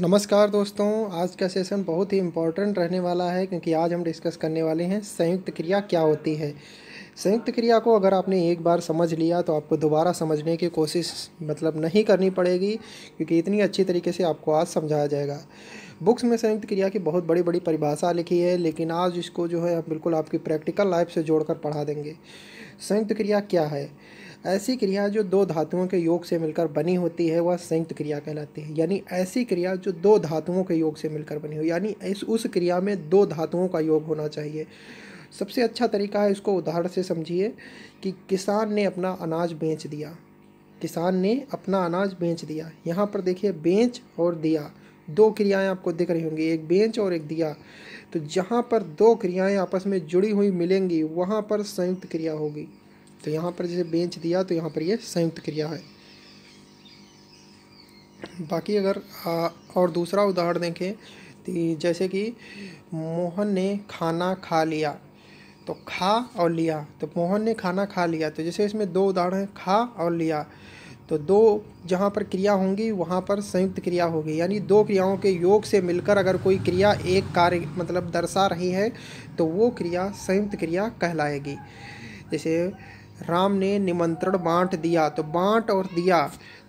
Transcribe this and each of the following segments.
नमस्कार दोस्तों आज का सेशन बहुत ही इम्पोर्टेंट रहने वाला है क्योंकि आज हम डिस्कस करने वाले हैं संयुक्त क्रिया क्या होती है संयुक्त क्रिया को अगर आपने एक बार समझ लिया तो आपको दोबारा समझने की कोशिश मतलब नहीं करनी पड़ेगी क्योंकि इतनी अच्छी तरीके से आपको आज समझाया जाएगा बुक्स में संयुक्त क्रिया की बहुत बड़ी बड़ी परिभाषा लिखी है लेकिन आज इसको जो है आप बिल्कुल आपकी प्रैक्टिकल लाइफ से जोड़कर पढ़ा देंगे संयुक्त क्रिया क्या है ऐसी क्रिया जो दो धातुओं के योग से मिलकर बनी होती है वह संयुक्त क्रिया कहलाती है यानी ऐसी क्रिया जो दो धातुओं के योग से मिलकर बनी हो यानी इस उस क्रिया में दो धातुओं का योग होना चाहिए सबसे अच्छा तरीका है इसको उदाहरण से समझिए कि किसान ने अपना अनाज बेच दिया किसान ने अपना अनाज बेच दिया यहाँ पर देखिए बेच और दिया दो क्रियाएं आपको दिख रही होंगी एक बेंच और एक दिया तो जहाँ पर दो क्रियाएं आपस में जुड़ी हुई मिलेंगी वहाँ पर संयुक्त क्रिया होगी तो यहाँ पर जैसे बेंच दिया तो यहाँ पर ये संयुक्त क्रिया है बाकी अगर आ, और दूसरा उदाहरण देखें तो जैसे कि मोहन ने खाना खा लिया तो खा और लिया तो मोहन ने खाना खा लिया तो जैसे इसमें दो उदाहरण हैं खा और लिया तो दो जहाँ पर क्रिया होंगी वहाँ पर संयुक्त क्रिया होगी यानी दो क्रियाओं के योग से मिलकर अगर कोई क्रिया एक कार्य मतलब दर्शा रही है तो वो क्रिया संयुक्त क्रिया कहलाएगी जैसे राम ने निमंत्रण बांट दिया तो बांट और दिया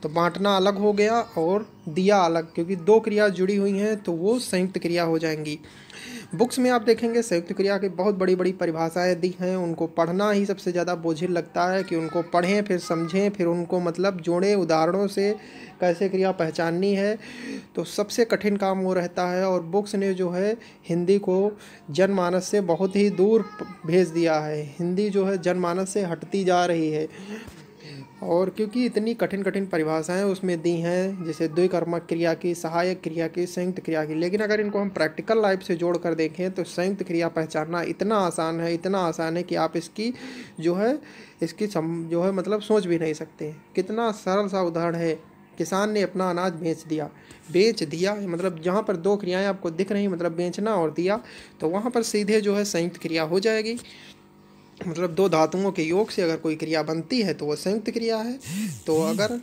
तो बांटना अलग हो गया और दिया अलग क्योंकि दो क्रिया जुड़ी हुई हैं तो वो संयुक्त क्रिया हो जाएंगी बुक्स में आप देखेंगे संयुक्त क्रिया की बहुत बड़ी बड़ी परिभाषाएं दी हैं उनको पढ़ना ही सबसे ज़्यादा बोझिल लगता है कि उनको पढ़ें फिर समझें फिर उनको मतलब जोड़ें उदाहरणों से कैसे क्रिया पहचाननी है तो सबसे कठिन काम वो रहता है और बुक्स ने जो है हिंदी को जनमानस से बहुत ही दूर भेज दिया है हिंदी जो है जनमानस से हटती जा रही है और क्योंकि इतनी कठिन कठिन परिभाषाएं उसमें दी हैं जैसे द्विकर्मक क्रिया की सहायक क्रिया की संयुक्त क्रिया की लेकिन अगर इनको हम प्रैक्टिकल लाइफ से जोड़ कर देखें तो संयुक्त क्रिया पहचानना इतना आसान है इतना आसान है कि आप इसकी जो है इसकी सम, जो है मतलब सोच भी नहीं सकते कितना सरल सा उदाहरण है किसान ने अपना अनाज बेच दिया बेच दिया मतलब जहाँ पर दो क्रियाएँ आपको दिख रही मतलब बेचना और दिया तो वहाँ पर सीधे जो है संयुक्त क्रिया हो जाएगी मतलब दो धातुओं के योग से अगर कोई क्रिया बनती है तो वो संयुक्त क्रिया है तो अगर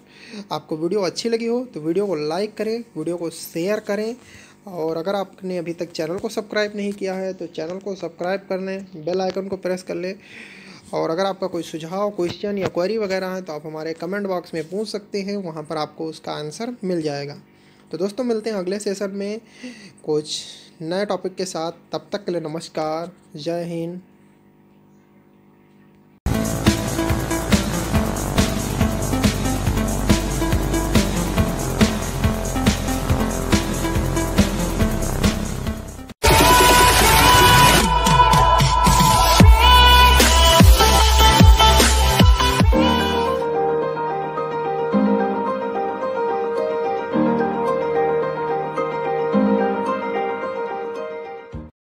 आपको वीडियो अच्छी लगी हो तो वीडियो को लाइक करें वीडियो को शेयर करें और अगर आपने अभी तक चैनल को सब्सक्राइब नहीं किया है तो चैनल को सब्सक्राइब कर लें बेल आइकन को प्रेस कर लें और अगर आपका कोई सुझाव क्वेश्चन या क्वेरी वगैरह है तो आप हमारे कमेंट बॉक्स में पूछ सकते हैं वहाँ पर आपको उसका आंसर मिल जाएगा तो दोस्तों मिलते हैं अगले सेशन में कुछ नए टॉपिक के साथ तब तक के लिए नमस्कार जय हिंद